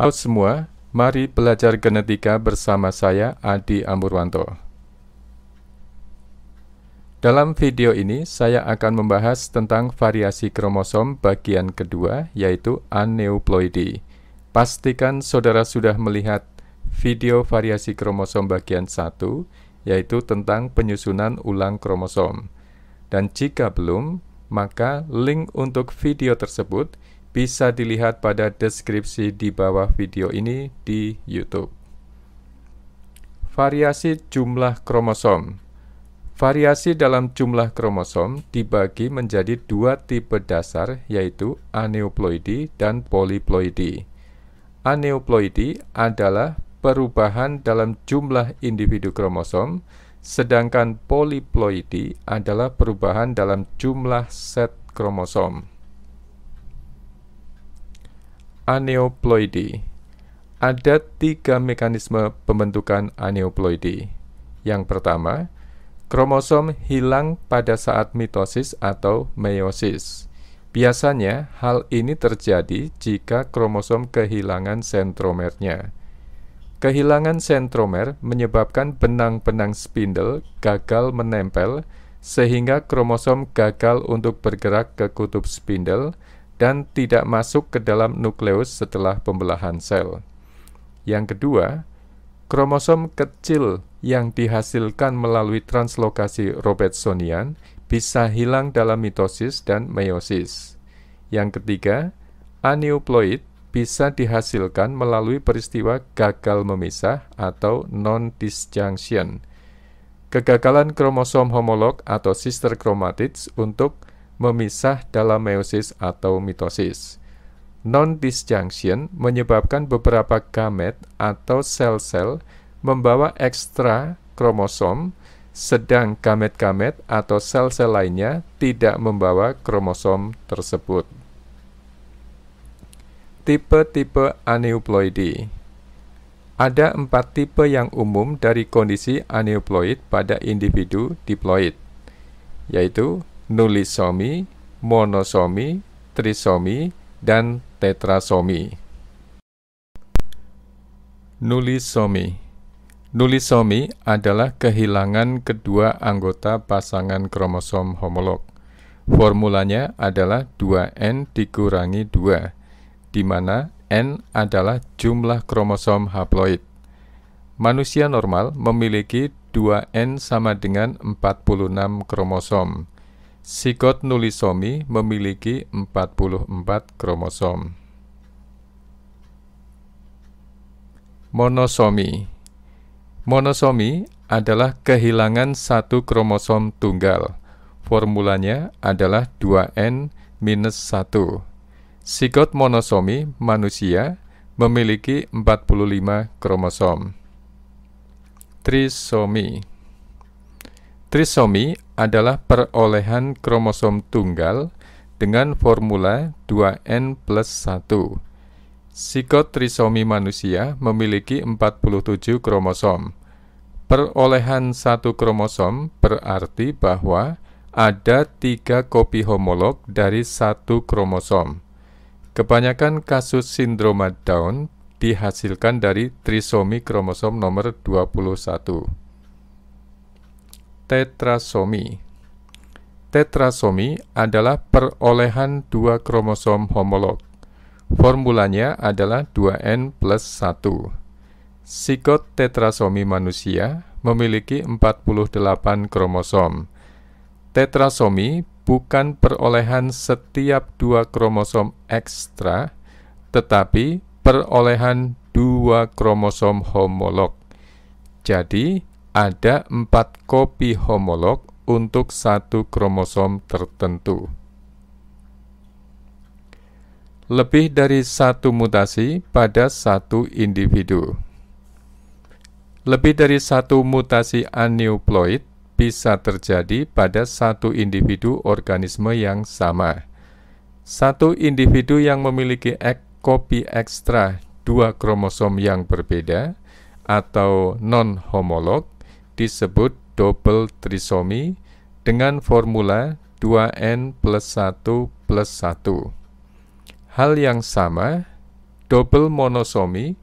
Halo semua, mari belajar genetika bersama saya Adi Amurwanto. Dalam video ini, saya akan membahas tentang variasi kromosom bagian kedua, yaitu aneuploidy. Pastikan saudara sudah melihat video variasi kromosom bagian satu yaitu tentang penyusunan ulang kromosom. Dan jika belum, maka link untuk video tersebut – bisa dilihat pada deskripsi di bawah video ini di YouTube. Variasi jumlah kromosom. Variasi dalam jumlah kromosom dibagi menjadi dua tipe dasar yaitu aneuploidy dan poliploidy. Aneuploidy adalah perubahan dalam jumlah individu kromosom, sedangkan poliploidy adalah perubahan dalam jumlah set kromosom aneuploidy. Ada tiga mekanisme pembentukan aneuploidy. Yang pertama, kromosom hilang pada saat mitosis atau meiosis. Biasanya, hal ini terjadi jika kromosom kehilangan sentromernya. Kehilangan sentromer menyebabkan benang-benang spindle gagal menempel sehingga kromosom gagal untuk bergerak ke kutub spindle dan tidak masuk ke dalam nukleus setelah pembelahan sel. Yang kedua, kromosom kecil yang dihasilkan melalui translokasi Robertsonian bisa hilang dalam mitosis dan meiosis. Yang ketiga, aneuploid bisa dihasilkan melalui peristiwa gagal memisah atau non-disjunction. Kegagalan kromosom homolog atau sister chromatids untuk memisah dalam meiosis atau mitosis. Non-disjunction menyebabkan beberapa gamet atau sel-sel membawa ekstra kromosom, sedang gamet-gamet atau sel-sel lainnya tidak membawa kromosom tersebut. Tipe-tipe aneuploidy Ada empat tipe yang umum dari kondisi aneuploid pada individu diploid, yaitu nulisomi, monosomi, trisomi, dan tetrasomi. Nulisomi Nulisomi adalah kehilangan kedua anggota pasangan kromosom homolog. Formulanya adalah 2N dikurangi 2, di mana N adalah jumlah kromosom haploid. Manusia normal memiliki 2N sama dengan 46 kromosom. Sigot nulisomi memiliki 44 kromosom. Monosomi Monosomi adalah kehilangan satu kromosom tunggal. Formulanya adalah 2N 1. Sigot monosomi manusia memiliki 45 kromosom. Trisomi Trisomi adalah perolehan kromosom tunggal dengan formula 2N plus 1. Sikot trisomi manusia memiliki 47 kromosom. Perolehan satu kromosom berarti bahwa ada tiga kopi homolog dari satu kromosom. Kebanyakan kasus sindroma Down dihasilkan dari trisomi kromosom nomor 21 tetrasomi. Tetrasomi adalah perolehan dua kromosom homolog. Formulanya adalah 2N plus 1. Sikot tetrasomi manusia memiliki 48 kromosom. Tetrasomi bukan perolehan setiap dua kromosom ekstra, tetapi perolehan dua kromosom homolog. Jadi, ada empat kopi homolog untuk satu kromosom tertentu. Lebih dari satu mutasi pada satu individu. Lebih dari satu mutasi aneuploid bisa terjadi pada satu individu organisme yang sama. Satu individu yang memiliki ek kopi ekstra dua kromosom yang berbeda atau non-homolog disebut double trisomi dengan formula 2n plus 1 plus 1. Hal yang sama, double monosomi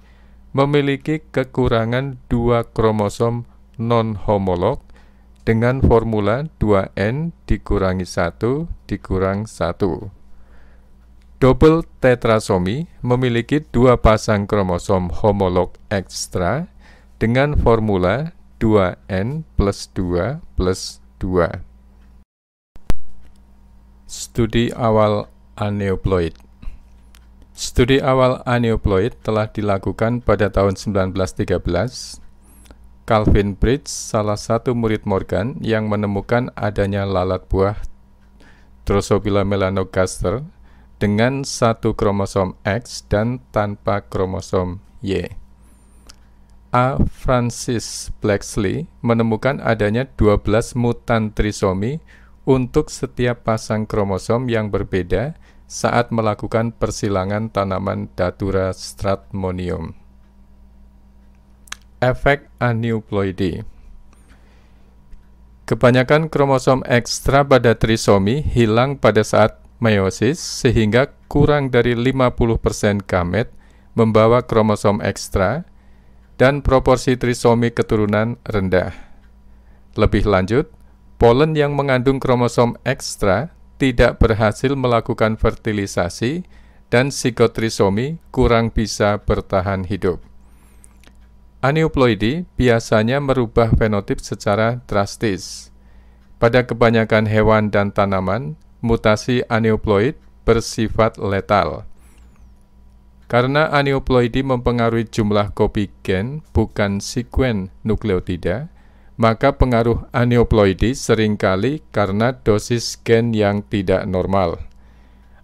memiliki kekurangan dua kromosom non-homolog dengan formula 2n dikurangi 1 dikurang 1. Double tetrasomi memiliki dua pasang kromosom homolog ekstra dengan formula 2N plus 2 plus 2 Studi awal aneuploid Studi awal aneuploid telah dilakukan pada tahun 1913. Calvin Bridge, salah satu murid Morgan yang menemukan adanya lalat buah Drosophila melanogaster dengan satu kromosom X dan tanpa kromosom Y. A. Francis Blacksley menemukan adanya 12 mutan trisomi untuk setiap pasang kromosom yang berbeda saat melakukan persilangan tanaman Datura stratmonium. Efek aneuploidy Kebanyakan kromosom ekstra pada trisomi hilang pada saat meiosis sehingga kurang dari 50% gamet membawa kromosom ekstra dan proporsi trisomi keturunan rendah. Lebih lanjut, polen yang mengandung kromosom ekstra tidak berhasil melakukan fertilisasi dan psikotrisomi kurang bisa bertahan hidup. Aneuploidy biasanya merubah fenotip secara drastis. Pada kebanyakan hewan dan tanaman, mutasi aneuploid bersifat letal karena aneuploidy mempengaruhi jumlah kopi gen, bukan sekuen nukleotida, maka pengaruh aneuploidy seringkali karena dosis gen yang tidak normal.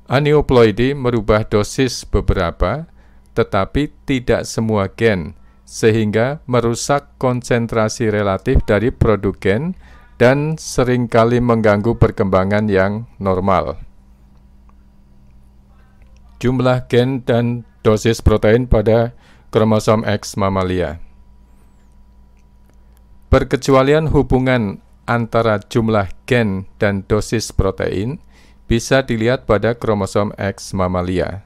Aneuploidy merubah dosis beberapa, tetapi tidak semua gen, sehingga merusak konsentrasi relatif dari produk gen dan seringkali mengganggu perkembangan yang normal. Jumlah gen dan dosis protein pada kromosom X mamalia. Perkecualian hubungan antara jumlah gen dan dosis protein bisa dilihat pada kromosom X mamalia.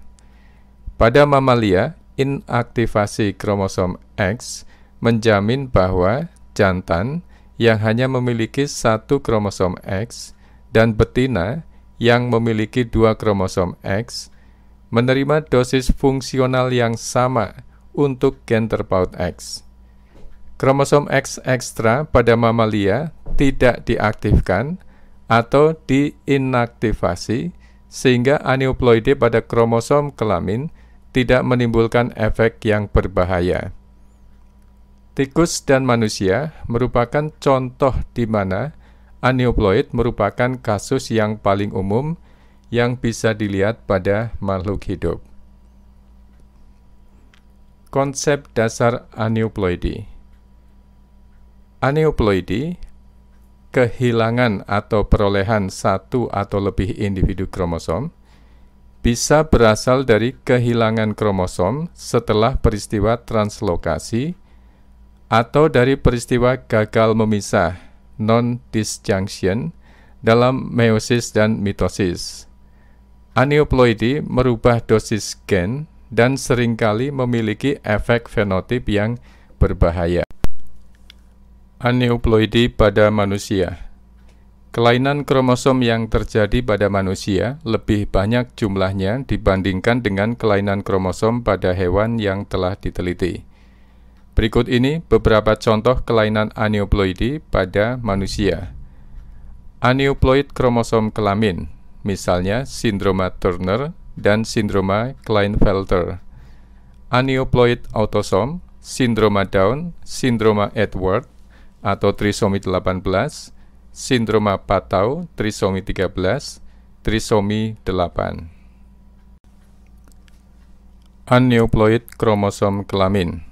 Pada mamalia, inaktivasi kromosom X menjamin bahwa jantan yang hanya memiliki satu kromosom X dan betina yang memiliki dua kromosom X menerima dosis fungsional yang sama untuk gen terpaut X. Kromosom X ekstra pada mamalia tidak diaktifkan atau diinaktivasi sehingga aneuploidi pada kromosom kelamin tidak menimbulkan efek yang berbahaya. Tikus dan manusia merupakan contoh di mana aneuploid merupakan kasus yang paling umum yang bisa dilihat pada makhluk hidup. Konsep dasar aneuploidy Aneuploidy kehilangan atau perolehan satu atau lebih individu kromosom bisa berasal dari kehilangan kromosom setelah peristiwa translokasi atau dari peristiwa gagal memisah non-disjunction dalam meiosis dan mitosis. Aneuploidy merubah dosis gen dan seringkali memiliki efek fenotip yang berbahaya. Aneuploidy pada manusia Kelainan kromosom yang terjadi pada manusia lebih banyak jumlahnya dibandingkan dengan kelainan kromosom pada hewan yang telah diteliti. Berikut ini beberapa contoh kelainan aneuploidy pada manusia. Aneuploid kromosom kelamin misalnya sindroma Turner dan sindroma Klinefelter. Aneuploid autosom, sindroma Down, sindroma Edward atau trisomi 18, sindroma Patau, trisomi 13, trisomi 8. Aneuploid kromosom kelamin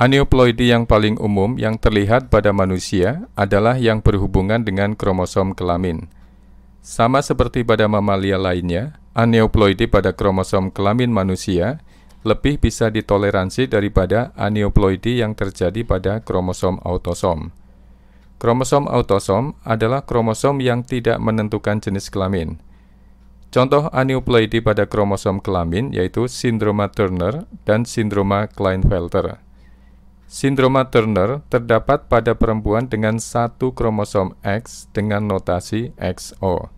Aneuploidi yang paling umum yang terlihat pada manusia adalah yang berhubungan dengan kromosom kelamin – sama seperti pada mamalia lainnya, aneuploidy pada kromosom kelamin manusia lebih bisa ditoleransi daripada aneuploidy yang terjadi pada kromosom autosom. Kromosom autosom adalah kromosom yang tidak menentukan jenis kelamin. Contoh aneuploidy pada kromosom kelamin yaitu sindroma Turner dan sindroma Klinefelter. Sindroma Turner terdapat pada perempuan dengan satu kromosom X dengan notasi XO.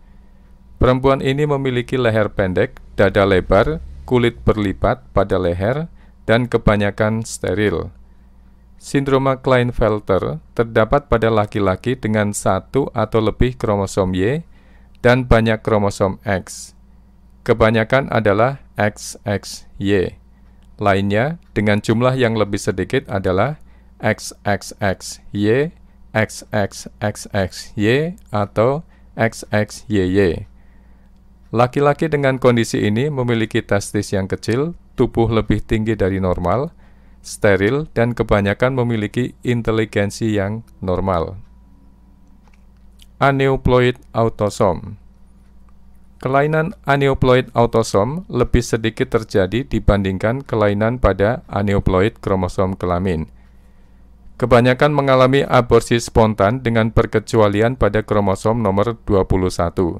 Perempuan ini memiliki leher pendek, dada lebar, kulit berlipat pada leher, dan kebanyakan steril. Sindroma Klinefelter terdapat pada laki-laki dengan satu atau lebih kromosom Y dan banyak kromosom X. Kebanyakan adalah XXY lainnya dengan jumlah yang lebih sedikit adalah XXXY, XXXXY, atau XXYY. Laki-laki dengan kondisi ini memiliki testis yang kecil, tubuh lebih tinggi dari normal, steril, dan kebanyakan memiliki inteligensi yang normal. Aneuploid autosom Kelainan aneuploid autosom lebih sedikit terjadi dibandingkan kelainan pada aneuploid kromosom kelamin. Kebanyakan mengalami aborsi spontan dengan perkecualian pada kromosom nomor 21.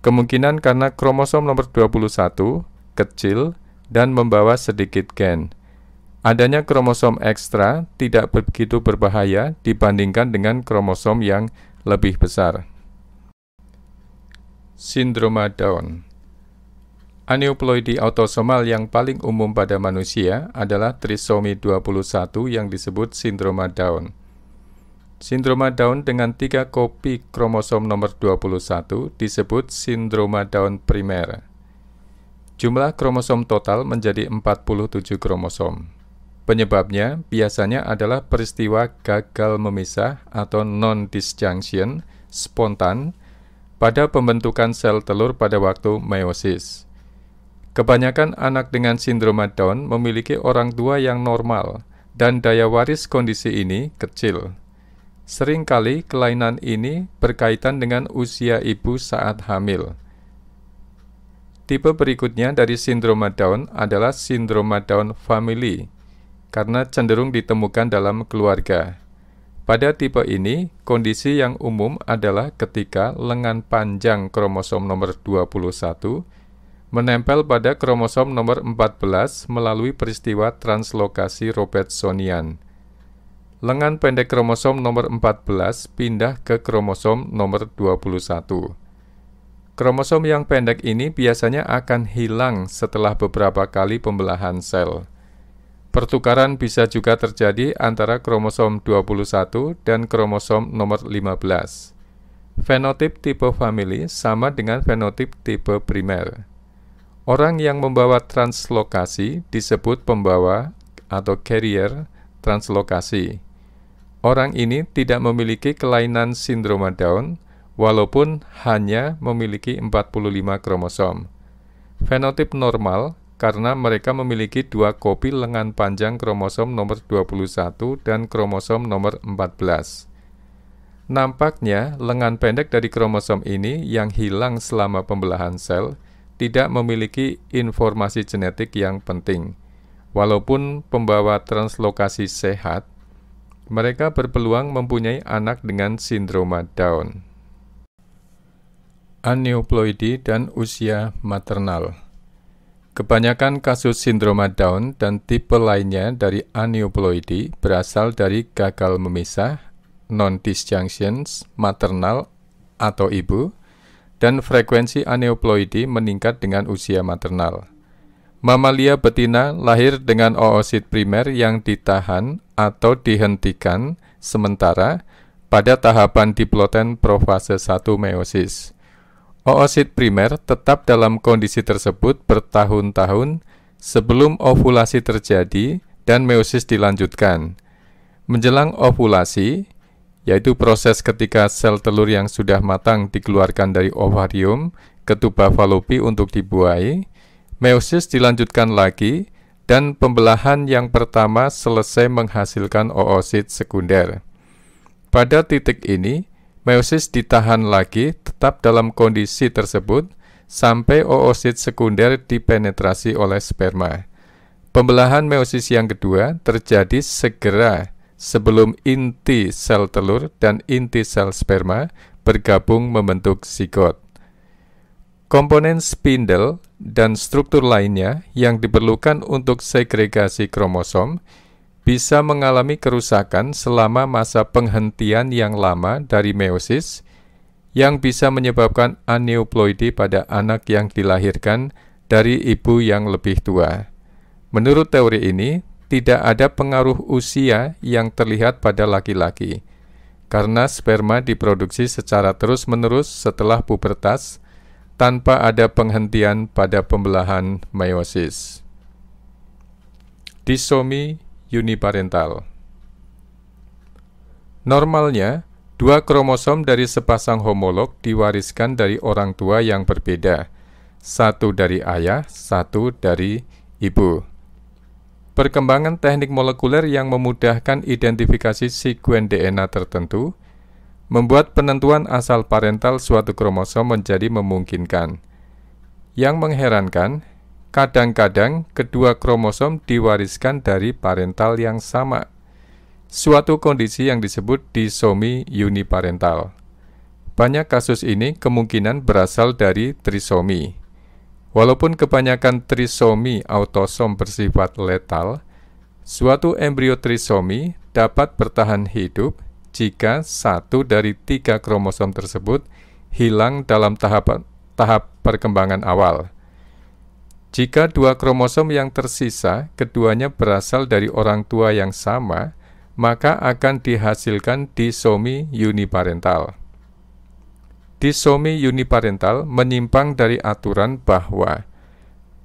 Kemungkinan karena kromosom nomor 21 kecil dan membawa sedikit gen. Adanya kromosom ekstra tidak begitu berbahaya dibandingkan dengan kromosom yang lebih besar. Sindroma Down Aneuploidy autosomal yang paling umum pada manusia adalah trisomi 21 yang disebut sindroma Down. Sindroma Down dengan tiga kopi kromosom nomor 21 disebut sindroma Down primer. Jumlah kromosom total menjadi 47 kromosom. Penyebabnya biasanya adalah peristiwa gagal memisah atau non-disjunction spontan pada pembentukan sel telur pada waktu meiosis. Kebanyakan anak dengan sindroma Down memiliki orang tua yang normal dan daya waris kondisi ini kecil. Seringkali kelainan ini berkaitan dengan usia ibu saat hamil. Tipe berikutnya dari sindroma Down adalah sindroma Down family, karena cenderung ditemukan dalam keluarga. Pada tipe ini, kondisi yang umum adalah ketika lengan panjang kromosom nomor 21 menempel pada kromosom nomor 14 melalui peristiwa translokasi Robertsonian. Lengan pendek kromosom nomor 14 pindah ke kromosom nomor 21. Kromosom yang pendek ini biasanya akan hilang setelah beberapa kali pembelahan sel. Pertukaran bisa juga terjadi antara kromosom 21 dan kromosom nomor 15. Fenotip tipe famili sama dengan fenotip tipe primer. Orang yang membawa translokasi disebut pembawa atau carrier translokasi. Orang ini tidak memiliki kelainan sindroma Down walaupun hanya memiliki 45 kromosom. Fenotip normal karena mereka memiliki dua kopi lengan panjang kromosom nomor 21 dan kromosom nomor 14. Nampaknya, lengan pendek dari kromosom ini yang hilang selama pembelahan sel tidak memiliki informasi genetik yang penting. Walaupun pembawa translokasi sehat, mereka berpeluang mempunyai anak dengan sindroma Down. Aneuploidy dan usia maternal. Kebanyakan kasus sindroma Down dan tipe lainnya dari aneuploidy berasal dari gagal memisah, non-disjunctions, maternal atau ibu, dan frekuensi aneuploidy meningkat dengan usia maternal. Mamalia betina lahir dengan oosit primer yang ditahan atau dihentikan sementara pada tahapan diploten profase 1 meiosis Oosit primer tetap dalam kondisi tersebut bertahun-tahun sebelum ovulasi terjadi dan meiosis dilanjutkan. Menjelang ovulasi, yaitu proses ketika sel telur yang sudah matang dikeluarkan dari ovarium ke tuba falopi untuk dibuai, meiosis dilanjutkan lagi dan pembelahan yang pertama selesai menghasilkan oosit sekunder. Pada titik ini, meiosis ditahan lagi tetap dalam kondisi tersebut sampai oosit sekunder dipenetrasi oleh sperma. Pembelahan meiosis yang kedua terjadi segera sebelum inti sel telur dan inti sel sperma bergabung membentuk zigot. Komponen spindle dan struktur lainnya yang diperlukan untuk segregasi kromosom bisa mengalami kerusakan selama masa penghentian yang lama dari meiosis yang bisa menyebabkan aneuploidy pada anak yang dilahirkan dari ibu yang lebih tua. Menurut teori ini, tidak ada pengaruh usia yang terlihat pada laki-laki karena sperma diproduksi secara terus-menerus setelah pubertas tanpa ada penghentian pada pembelahan meiosis. Disomi uniparental. Normalnya, dua kromosom dari sepasang homolog diwariskan dari orang tua yang berbeda, satu dari ayah, satu dari ibu. Perkembangan teknik molekuler yang memudahkan identifikasi sekuen DNA tertentu membuat penentuan asal parental suatu kromosom menjadi memungkinkan. Yang mengherankan, Kadang-kadang kedua kromosom diwariskan dari parental yang sama, suatu kondisi yang disebut disomi uniparental. Banyak kasus ini kemungkinan berasal dari trisomi. Walaupun kebanyakan trisomi autosom bersifat letal, suatu embrio trisomi dapat bertahan hidup jika satu dari tiga kromosom tersebut hilang dalam tahap, tahap perkembangan awal – jika dua kromosom yang tersisa keduanya berasal dari orang tua yang sama, maka akan dihasilkan disomi uniparental. Disomi uniparental menyimpang dari aturan bahwa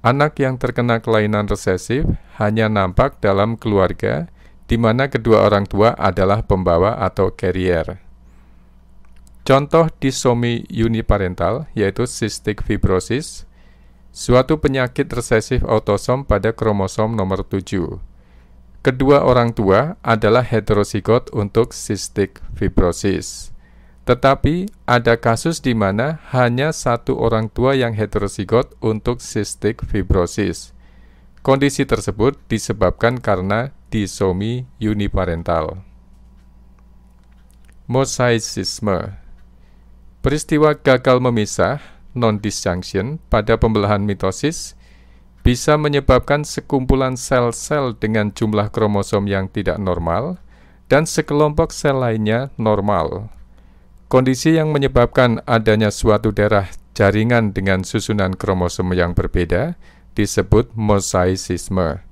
anak yang terkena kelainan resesif hanya nampak dalam keluarga di mana kedua orang tua adalah pembawa atau carrier. Contoh disomi uniparental yaitu cystic fibrosis, suatu penyakit resesif autosom pada kromosom nomor 7. Kedua orang tua adalah heterozigot untuk cystic fibrosis. Tetapi ada kasus di mana hanya satu orang tua yang heterozigot untuk cystic fibrosis. Kondisi tersebut disebabkan karena disomi uniparental. Mosaicisme Peristiwa gagal memisah non-disjunction pada pembelahan mitosis bisa menyebabkan sekumpulan sel-sel dengan jumlah kromosom yang tidak normal dan sekelompok sel lainnya normal. Kondisi yang menyebabkan adanya suatu daerah jaringan dengan susunan kromosom yang berbeda disebut mosaisisme.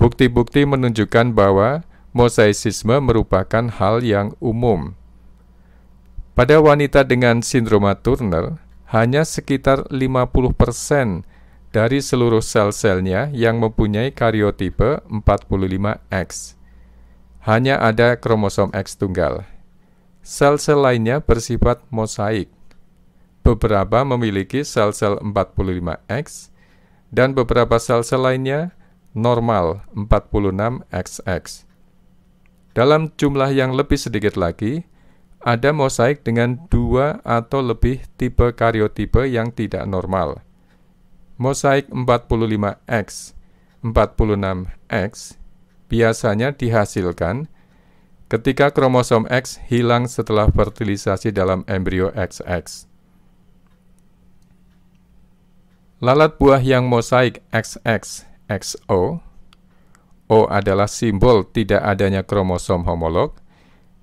Bukti-bukti menunjukkan bahwa mosaisisme merupakan hal yang umum. Pada wanita dengan sindroma Turner, hanya sekitar 50% dari seluruh sel-selnya yang mempunyai karyotipe 45X. Hanya ada kromosom X tunggal. Sel-sel lainnya bersifat mosaik. Beberapa memiliki sel-sel 45X dan beberapa sel-sel lainnya normal 46XX. Dalam jumlah yang lebih sedikit lagi, ada mosaik dengan dua atau lebih tipe karyotipe yang tidak normal. Mosaik 45X, 46X biasanya dihasilkan ketika kromosom X hilang setelah fertilisasi dalam embrio XX. Lalat buah yang mosaik XX XO O adalah simbol tidak adanya kromosom homolog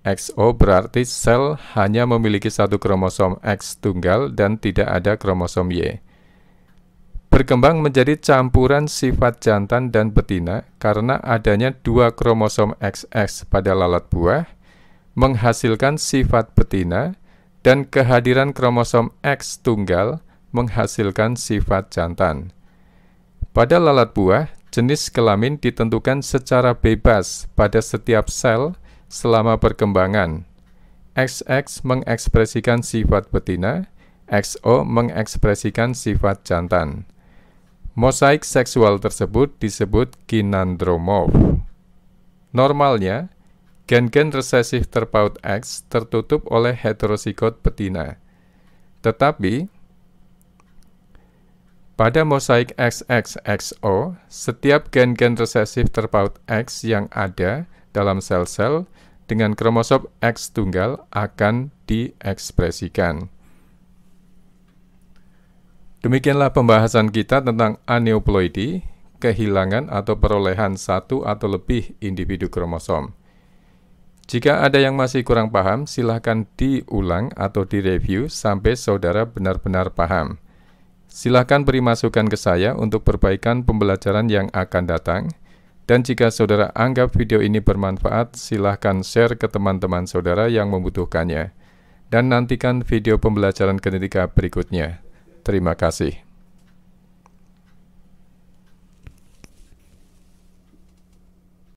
XO berarti sel hanya memiliki satu kromosom X tunggal dan tidak ada kromosom Y. Berkembang menjadi campuran sifat jantan dan betina karena adanya dua kromosom XX pada lalat buah, menghasilkan sifat betina, dan kehadiran kromosom X tunggal menghasilkan sifat jantan. Pada lalat buah, jenis kelamin ditentukan secara bebas pada setiap sel selama perkembangan. XX mengekspresikan sifat betina, XO mengekspresikan sifat jantan. Mosaik seksual tersebut disebut kinandromorf. Normalnya, gen-gen resesif terpaut X tertutup oleh heterosigot betina. Tetapi, pada mosaik XXXO, setiap gen-gen resesif terpaut X yang ada dalam sel-sel dengan kromosom X tunggal akan diekspresikan. Demikianlah pembahasan kita tentang aneuploidy, kehilangan atau perolehan satu atau lebih individu kromosom. Jika ada yang masih kurang paham, silahkan diulang atau direview sampai saudara benar-benar paham. Silahkan beri masukan ke saya untuk perbaikan pembelajaran yang akan datang – dan jika saudara anggap video ini bermanfaat, silahkan share ke teman-teman saudara yang membutuhkannya. Dan nantikan video pembelajaran genetika berikutnya. Terima kasih.